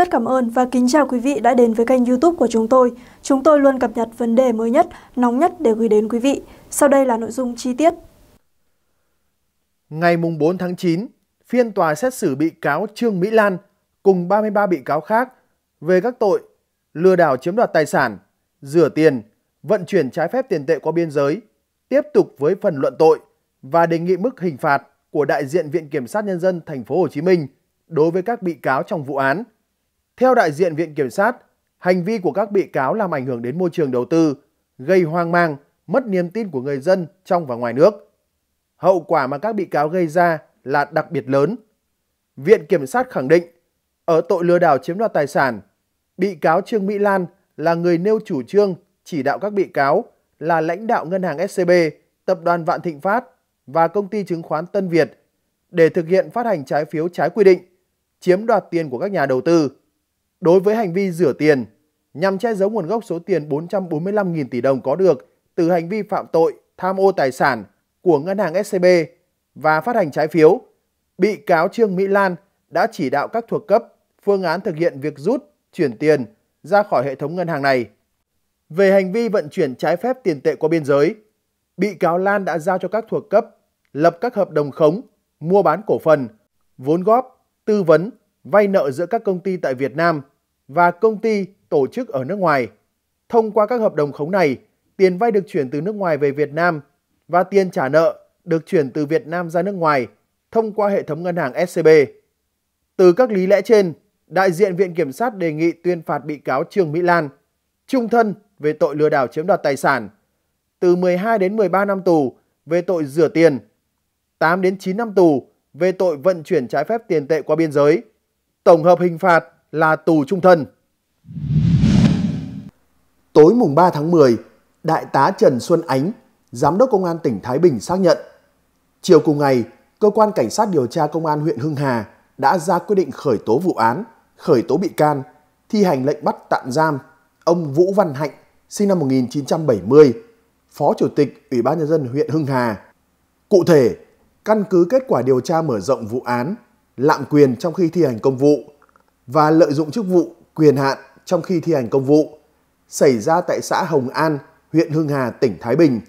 Rất cảm ơn và kính chào quý vị đã đến với kênh youtube của chúng tôi. Chúng tôi luôn cập nhật vấn đề mới nhất, nóng nhất để gửi đến quý vị. Sau đây là nội dung chi tiết. Ngày 4 tháng 9, phiên tòa xét xử bị cáo Trương Mỹ Lan cùng 33 bị cáo khác về các tội lừa đảo chiếm đoạt tài sản, rửa tiền, vận chuyển trái phép tiền tệ qua biên giới, tiếp tục với phần luận tội và đề nghị mức hình phạt của đại diện Viện Kiểm sát Nhân dân Thành phố Hồ Chí Minh đối với các bị cáo trong vụ án. Theo đại diện Viện Kiểm sát, hành vi của các bị cáo làm ảnh hưởng đến môi trường đầu tư, gây hoang mang, mất niềm tin của người dân trong và ngoài nước. Hậu quả mà các bị cáo gây ra là đặc biệt lớn. Viện Kiểm sát khẳng định, ở tội lừa đảo chiếm đoạt tài sản, bị cáo Trương Mỹ Lan là người nêu chủ trương chỉ đạo các bị cáo là lãnh đạo ngân hàng SCB, tập đoàn Vạn Thịnh Phát và công ty chứng khoán Tân Việt để thực hiện phát hành trái phiếu trái quy định, chiếm đoạt tiền của các nhà đầu tư đối với hành vi rửa tiền nhằm che giấu nguồn gốc số tiền 445.000 tỷ đồng có được từ hành vi phạm tội tham ô tài sản của ngân hàng SCB và phát hành trái phiếu, bị cáo Trương Mỹ Lan đã chỉ đạo các thuộc cấp phương án thực hiện việc rút, chuyển tiền ra khỏi hệ thống ngân hàng này. Về hành vi vận chuyển trái phép tiền tệ qua biên giới, bị cáo Lan đã giao cho các thuộc cấp lập các hợp đồng khống, mua bán cổ phần, vốn góp, tư vấn vay nợ giữa các công ty tại Việt Nam và công ty tổ chức ở nước ngoài. Thông qua các hợp đồng khống này, tiền vay được chuyển từ nước ngoài về Việt Nam và tiền trả nợ được chuyển từ Việt Nam ra nước ngoài thông qua hệ thống ngân hàng SCB. Từ các lý lẽ trên, đại diện Viện Kiểm sát đề nghị tuyên phạt bị cáo Trương Mỹ Lan trung thân về tội lừa đảo chiếm đoạt tài sản, từ 12 đến 13 năm tù về tội rửa tiền, 8 đến 9 năm tù về tội vận chuyển trái phép tiền tệ qua biên giới, tổng hợp hình phạt là tù trung thân. Tối mùng 3 tháng 10, Đại tá Trần Xuân Ánh, Giám đốc Công an tỉnh Thái Bình xác nhận. Chiều cùng ngày, Cơ quan Cảnh sát điều tra Công an huyện Hưng Hà đã ra quyết định khởi tố vụ án, khởi tố bị can, thi hành lệnh bắt tạm giam ông Vũ Văn Hạnh, sinh năm 1970, Phó Chủ tịch Ủy ban Nhân dân huyện Hưng Hà. Cụ thể, căn cứ kết quả điều tra mở rộng vụ án, lạm quyền trong khi thi hành công vụ và lợi dụng chức vụ quyền hạn trong khi thi hành công vụ xảy ra tại xã Hồng An, huyện Hưng Hà, tỉnh Thái Bình.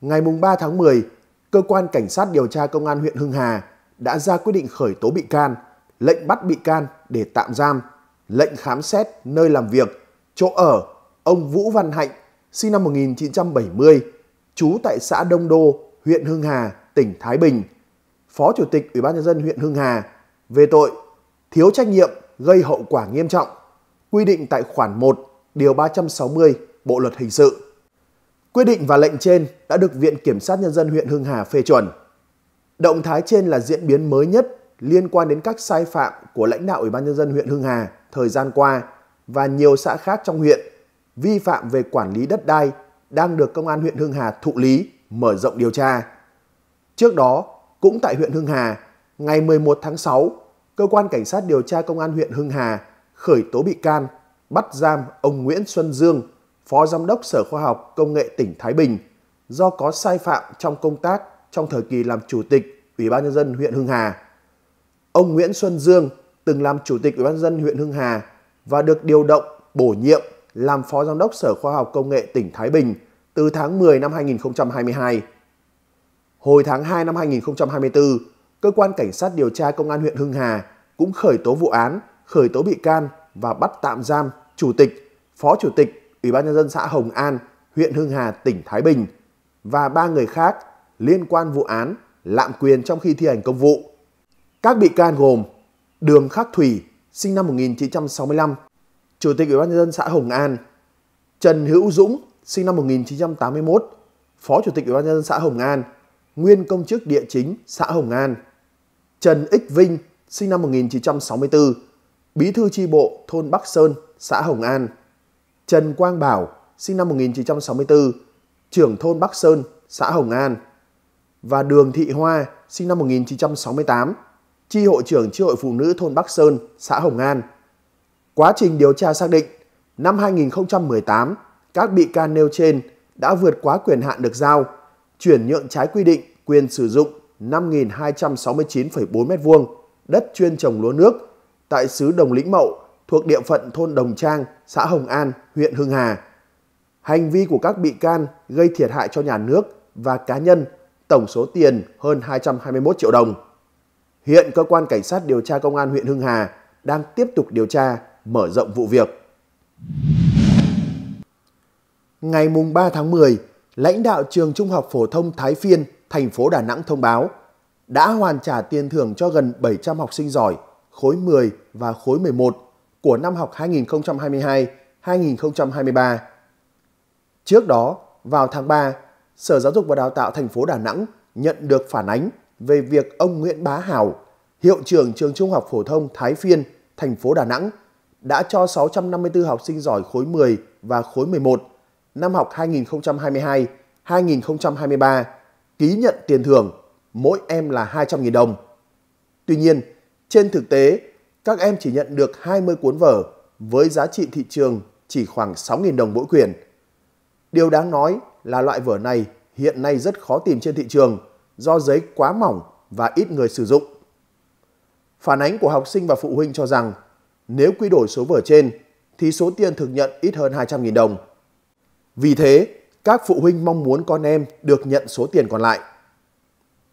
Ngày 3 tháng 10, Cơ quan Cảnh sát điều tra Công an huyện Hưng Hà đã ra quyết định khởi tố bị can, lệnh bắt bị can để tạm giam, lệnh khám xét nơi làm việc, chỗ ở ông Vũ Văn Hạnh, sinh năm 1970, trú tại xã Đông Đô, huyện Hưng Hà, tỉnh Thái Bình. Phó Chủ tịch Ủy ban nhân dân huyện Hưng Hà về tội thiếu trách nhiệm gây hậu quả nghiêm trọng, quy định tại khoản 1, điều 360 Bộ luật hình sự. Quyết định và lệnh trên đã được Viện Kiểm sát Nhân dân huyện Hưng Hà phê chuẩn. Động thái trên là diễn biến mới nhất liên quan đến các sai phạm của lãnh đạo Ủy ban Nhân dân huyện Hưng Hà thời gian qua và nhiều xã khác trong huyện vi phạm về quản lý đất đai đang được Công an huyện Hưng Hà thụ lý mở rộng điều tra. Trước đó, cũng tại huyện Hưng Hà, Ngày 11 tháng 6, cơ quan cảnh sát điều tra công an huyện Hưng Hà khởi tố bị can, bắt giam ông Nguyễn Xuân Dương, Phó Giám đốc Sở Khoa học Công nghệ tỉnh Thái Bình do có sai phạm trong công tác trong thời kỳ làm chủ tịch Ủy ban nhân dân huyện Hưng Hà. Ông Nguyễn Xuân Dương từng làm chủ tịch Ủy ban nhân dân huyện Hưng Hà và được điều động bổ nhiệm làm Phó Giám đốc Sở Khoa học Công nghệ tỉnh Thái Bình từ tháng 10 năm 2022. Hồi tháng 2 năm 2024, cơ quan cảnh sát điều tra công an huyện Hưng Hà cũng khởi tố vụ án, khởi tố bị can và bắt tạm giam chủ tịch, phó chủ tịch Ủy ban nhân dân xã Hồng An, huyện Hưng Hà, tỉnh Thái Bình và ba người khác liên quan vụ án lạm quyền trong khi thi hành công vụ. Các bị can gồm Đường Khắc Thủy, sinh năm 1965, Chủ tịch Ủy ban nhân dân xã Hồng An, Trần Hữu Dũng, sinh năm 1981, Phó Chủ tịch Ủy ban nhân dân xã Hồng An, nguyên công chức địa chính xã Hồng An. Trần Ích Vinh, sinh năm 1964, bí thư Chi bộ thôn Bắc Sơn, xã Hồng An. Trần Quang Bảo, sinh năm 1964, trưởng thôn Bắc Sơn, xã Hồng An. Và Đường Thị Hoa, sinh năm 1968, Chi hội trưởng Chi hội phụ nữ thôn Bắc Sơn, xã Hồng An. Quá trình điều tra xác định, năm 2018, các bị can nêu trên đã vượt quá quyền hạn được giao, chuyển nhượng trái quy định quyền sử dụng 5.269,4 m2 đất chuyên trồng lúa nước tại xứ Đồng Lĩnh Mậu thuộc địa phận thôn Đồng Trang, xã Hồng An, huyện Hưng Hà. Hành vi của các bị can gây thiệt hại cho nhà nước và cá nhân tổng số tiền hơn 221 triệu đồng. Hiện cơ quan cảnh sát điều tra công an huyện Hưng Hà đang tiếp tục điều tra, mở rộng vụ việc. Ngày mùng 3 tháng 10, lãnh đạo trường Trung học Phổ thông Thái Phiên thành phố Đà Nẵng thông báo đã hoàn trả tiền thưởng cho gần 700 học sinh giỏi khối 10 và khối 11 của năm học 2022-2023. Trước đó, vào tháng 3, Sở Giáo dục và Đào tạo thành phố Đà Nẵng nhận được phản ánh về việc ông Nguyễn Bá Hảo, hiệu trưởng trường Trung học phổ thông Thái Phiên, thành phố Đà Nẵng, đã cho 654 học sinh giỏi khối 10 và khối 11 năm học 2022-2023 ký nhận tiền thưởng, mỗi em là 200.000 đồng. Tuy nhiên, trên thực tế, các em chỉ nhận được 20 cuốn vở với giá trị thị trường chỉ khoảng 6.000 đồng mỗi quyển. Điều đáng nói là loại vở này hiện nay rất khó tìm trên thị trường do giấy quá mỏng và ít người sử dụng. Phản ánh của học sinh và phụ huynh cho rằng nếu quy đổi số vở trên thì số tiền thực nhận ít hơn 200.000 đồng. Vì thế, các phụ huynh mong muốn con em được nhận số tiền còn lại.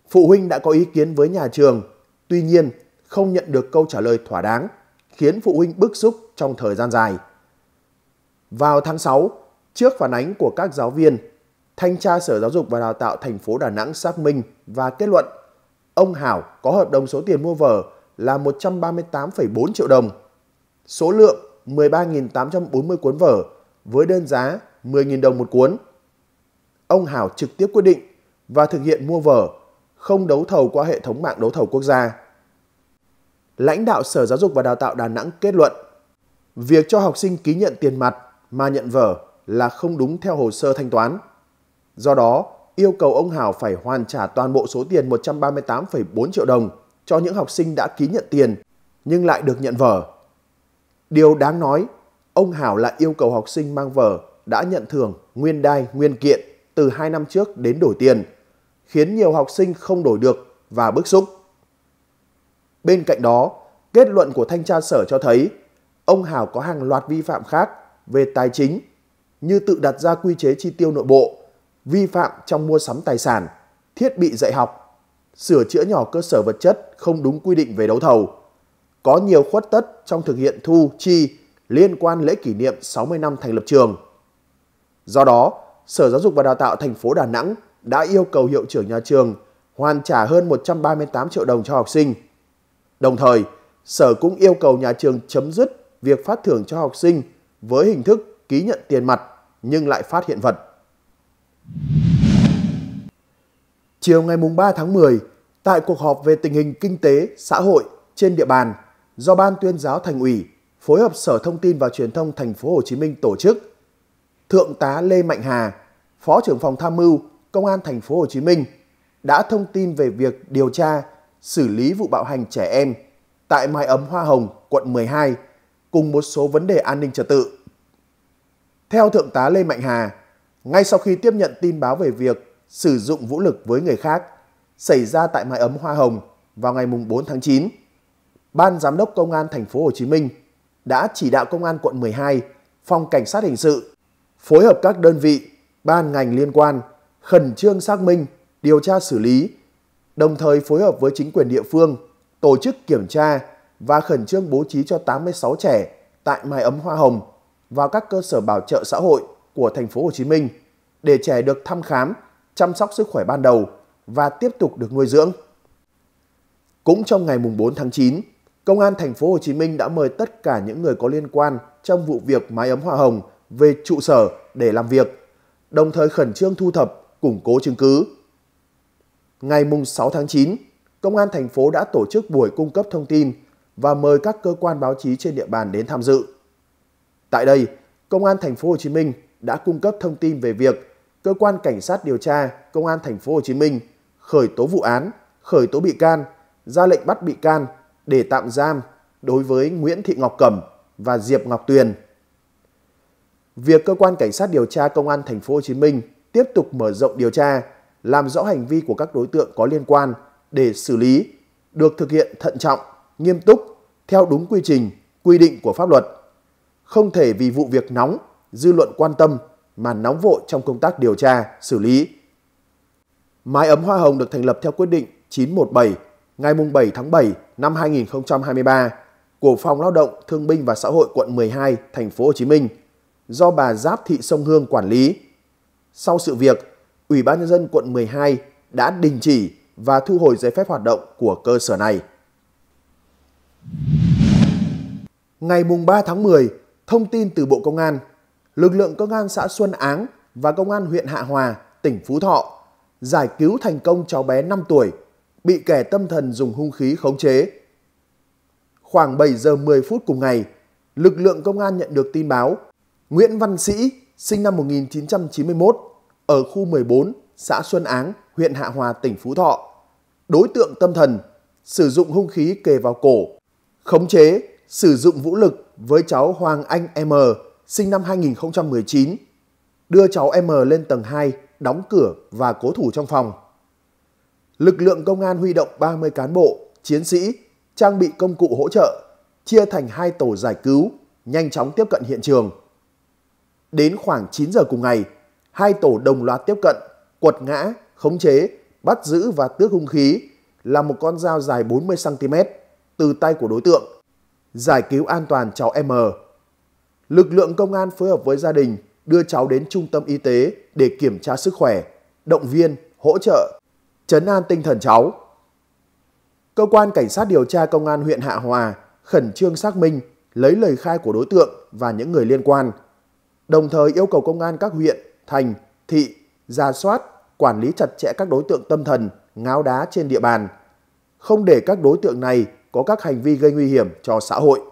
Phụ huynh đã có ý kiến với nhà trường, tuy nhiên không nhận được câu trả lời thỏa đáng, khiến phụ huynh bức xúc trong thời gian dài. Vào tháng 6, trước phản ánh của các giáo viên, Thanh tra Sở Giáo dục và Đào tạo thành phố Đà Nẵng xác minh và kết luận ông Hảo có hợp đồng số tiền mua vở là 138,4 triệu đồng, số lượng 13.840 cuốn vở với đơn giá 10.000 đồng một cuốn ông Hảo trực tiếp quyết định và thực hiện mua vở, không đấu thầu qua hệ thống mạng đấu thầu quốc gia. Lãnh đạo Sở Giáo dục và Đào tạo Đà Nẵng kết luận, việc cho học sinh ký nhận tiền mặt mà nhận vở là không đúng theo hồ sơ thanh toán. Do đó, yêu cầu ông Hảo phải hoàn trả toàn bộ số tiền 138,4 triệu đồng cho những học sinh đã ký nhận tiền nhưng lại được nhận vở. Điều đáng nói, ông Hảo lại yêu cầu học sinh mang vở đã nhận thưởng nguyên đai nguyên kiện từ 2 năm trước đến đổi tiền, khiến nhiều học sinh không đổi được và bức xúc. Bên cạnh đó, kết luận của thanh tra sở cho thấy ông Hào có hàng loạt vi phạm khác về tài chính như tự đặt ra quy chế chi tiêu nội bộ, vi phạm trong mua sắm tài sản, thiết bị dạy học, sửa chữa nhỏ cơ sở vật chất không đúng quy định về đấu thầu, có nhiều khuất tất trong thực hiện thu chi liên quan lễ kỷ niệm 60 năm thành lập trường. Do đó, Sở Giáo dục và Đào tạo thành phố Đà Nẵng đã yêu cầu hiệu trưởng nhà trường hoàn trả hơn 138 triệu đồng cho học sinh. Đồng thời, Sở cũng yêu cầu nhà trường chấm dứt việc phát thưởng cho học sinh với hình thức ký nhận tiền mặt nhưng lại phát hiện vật. Chiều ngày 3 tháng 10, tại cuộc họp về tình hình kinh tế, xã hội trên địa bàn do Ban tuyên giáo Thành ủy phối hợp Sở Thông tin và Truyền thông Thành phố Hồ Chí Minh tổ chức, Thượng tá Lê Mạnh Hà, Phó trưởng phòng tham mưu Công an thành phố Hồ Chí Minh đã thông tin về việc điều tra, xử lý vụ bạo hành trẻ em tại mái ấm Hoa Hồng, quận 12 cùng một số vấn đề an ninh trật tự. Theo thượng tá Lê Mạnh Hà, ngay sau khi tiếp nhận tin báo về việc sử dụng vũ lực với người khác xảy ra tại mái ấm Hoa Hồng vào ngày 4 tháng 9, Ban Giám đốc Công an thành phố Hồ Chí Minh đã chỉ đạo Công an quận 12, Phòng Cảnh sát Hình sự, phối hợp các đơn vị ban ngành liên quan khẩn trương xác minh, điều tra xử lý, đồng thời phối hợp với chính quyền địa phương tổ chức kiểm tra và khẩn trương bố trí cho 86 trẻ tại mái ấm hoa hồng vào các cơ sở bảo trợ xã hội của thành phố Hồ Chí Minh để trẻ được thăm khám, chăm sóc sức khỏe ban đầu và tiếp tục được nuôi dưỡng. Cũng trong ngày mùng 4 tháng 9, Công an thành phố Hồ Chí Minh đã mời tất cả những người có liên quan trong vụ việc mái ấm hoa hồng về trụ sở để làm việc đồng thời khẩn trương thu thập, củng cố chứng cứ. Ngày 6 tháng 9, Công an thành phố đã tổ chức buổi cung cấp thông tin và mời các cơ quan báo chí trên địa bàn đến tham dự. Tại đây, Công an thành phố Hồ Chí Minh đã cung cấp thông tin về việc cơ quan cảnh sát điều tra Công an thành phố Hồ Chí Minh khởi tố vụ án, khởi tố bị can, ra lệnh bắt bị can để tạm giam đối với Nguyễn Thị Ngọc Cẩm và Diệp Ngọc Tuyền việc cơ quan cảnh sát điều tra công an thành phố Hồ Chí Minh tiếp tục mở rộng điều tra, làm rõ hành vi của các đối tượng có liên quan để xử lý được thực hiện thận trọng, nghiêm túc theo đúng quy trình, quy định của pháp luật. Không thể vì vụ việc nóng, dư luận quan tâm mà nóng vội trong công tác điều tra, xử lý. Mái ấm hoa hồng được thành lập theo quyết định 917 ngày 7 tháng 7 năm 2023 của Phòng Lao động, Thương binh và Xã hội quận 12, thành phố Hồ Chí Minh – do bà Giáp Thị Sông Hương quản lý. Sau sự việc, Ủy ban nhân dân quận 12 đã đình chỉ và thu hồi giấy phép hoạt động của cơ sở này. Ngày 3 tháng 10, thông tin từ Bộ Công an, lực lượng công an xã Xuân Áng và công an huyện Hạ Hòa, tỉnh Phú Thọ giải cứu thành công cháu bé 5 tuổi bị kẻ tâm thần dùng hung khí khống chế. Khoảng 7 giờ 10 phút cùng ngày, lực lượng công an nhận được tin báo Nguyễn Văn Sĩ, sinh năm 1991, ở khu 14, xã Xuân Áng, huyện Hạ Hòa, tỉnh Phú Thọ. Đối tượng tâm thần, sử dụng hung khí kề vào cổ, khống chế, sử dụng vũ lực với cháu Hoàng Anh M, sinh năm 2019, đưa cháu M lên tầng 2, đóng cửa và cố thủ trong phòng. Lực lượng công an huy động 30 cán bộ, chiến sĩ, trang bị công cụ hỗ trợ, chia thành hai tổ giải cứu, nhanh chóng tiếp cận hiện trường. Đến khoảng 9 giờ cùng ngày, hai tổ đồng loạt tiếp cận, quật ngã, khống chế, bắt giữ và tước hung khí là một con dao dài 40cm từ tay của đối tượng, giải cứu an toàn cháu M. Lực lượng công an phối hợp với gia đình đưa cháu đến trung tâm y tế để kiểm tra sức khỏe, động viên, hỗ trợ, chấn an tinh thần cháu. Cơ quan Cảnh sát điều tra Công an huyện Hạ Hòa khẩn trương xác minh, lấy lời khai của đối tượng và những người liên quan, đồng thời yêu cầu công an các huyện, thành, thị ra soát, quản lý chặt chẽ các đối tượng tâm thần, ngáo đá trên địa bàn, không để các đối tượng này có các hành vi gây nguy hiểm cho xã hội.